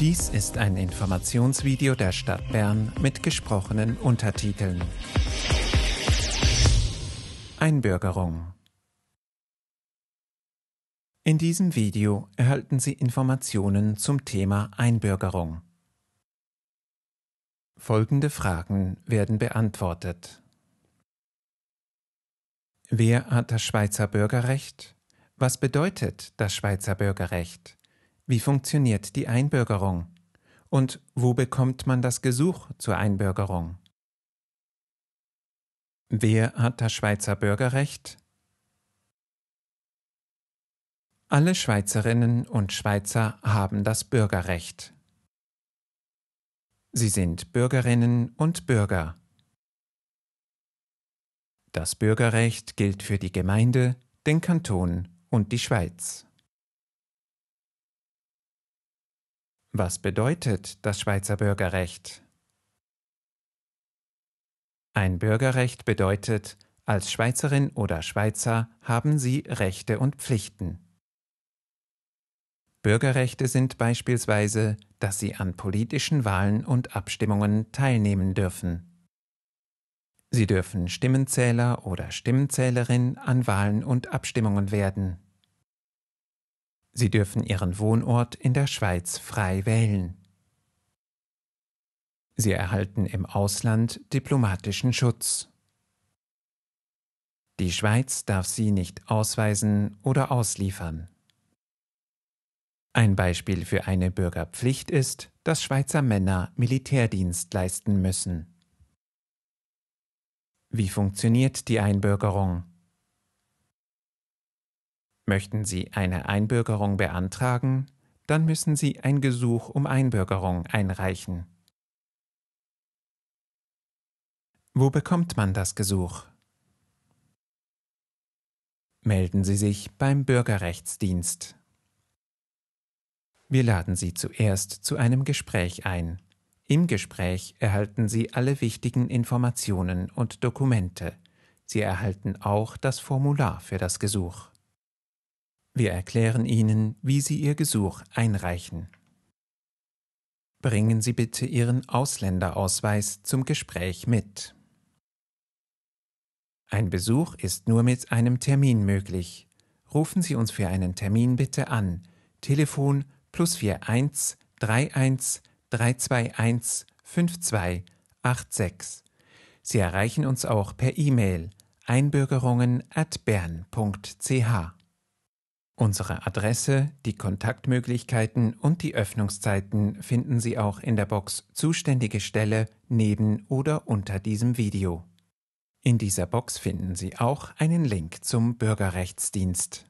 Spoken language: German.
Dies ist ein Informationsvideo der Stadt Bern mit gesprochenen Untertiteln. Einbürgerung In diesem Video erhalten Sie Informationen zum Thema Einbürgerung. Folgende Fragen werden beantwortet. Wer hat das Schweizer Bürgerrecht? Was bedeutet das Schweizer Bürgerrecht? Wie funktioniert die Einbürgerung? Und wo bekommt man das Gesuch zur Einbürgerung? Wer hat das Schweizer Bürgerrecht? Alle Schweizerinnen und Schweizer haben das Bürgerrecht. Sie sind Bürgerinnen und Bürger. Das Bürgerrecht gilt für die Gemeinde, den Kanton und die Schweiz. Was bedeutet das Schweizer Bürgerrecht? Ein Bürgerrecht bedeutet, als Schweizerin oder Schweizer haben Sie Rechte und Pflichten. Bürgerrechte sind beispielsweise, dass Sie an politischen Wahlen und Abstimmungen teilnehmen dürfen. Sie dürfen Stimmenzähler oder Stimmenzählerin an Wahlen und Abstimmungen werden. Sie dürfen Ihren Wohnort in der Schweiz frei wählen. Sie erhalten im Ausland diplomatischen Schutz. Die Schweiz darf sie nicht ausweisen oder ausliefern. Ein Beispiel für eine Bürgerpflicht ist, dass Schweizer Männer Militärdienst leisten müssen. Wie funktioniert die Einbürgerung? Möchten Sie eine Einbürgerung beantragen, dann müssen Sie ein Gesuch um Einbürgerung einreichen. Wo bekommt man das Gesuch? Melden Sie sich beim Bürgerrechtsdienst. Wir laden Sie zuerst zu einem Gespräch ein. Im Gespräch erhalten Sie alle wichtigen Informationen und Dokumente. Sie erhalten auch das Formular für das Gesuch. Wir erklären Ihnen, wie Sie Ihr Gesuch einreichen. Bringen Sie bitte Ihren Ausländerausweis zum Gespräch mit. Ein Besuch ist nur mit einem Termin möglich. Rufen Sie uns für einen Termin bitte an. Telefon plus 41 31 321 52 86. Sie erreichen uns auch per E-Mail einbürgerungen at bern.ch. Unsere Adresse, die Kontaktmöglichkeiten und die Öffnungszeiten finden Sie auch in der Box Zuständige Stelle neben oder unter diesem Video. In dieser Box finden Sie auch einen Link zum Bürgerrechtsdienst.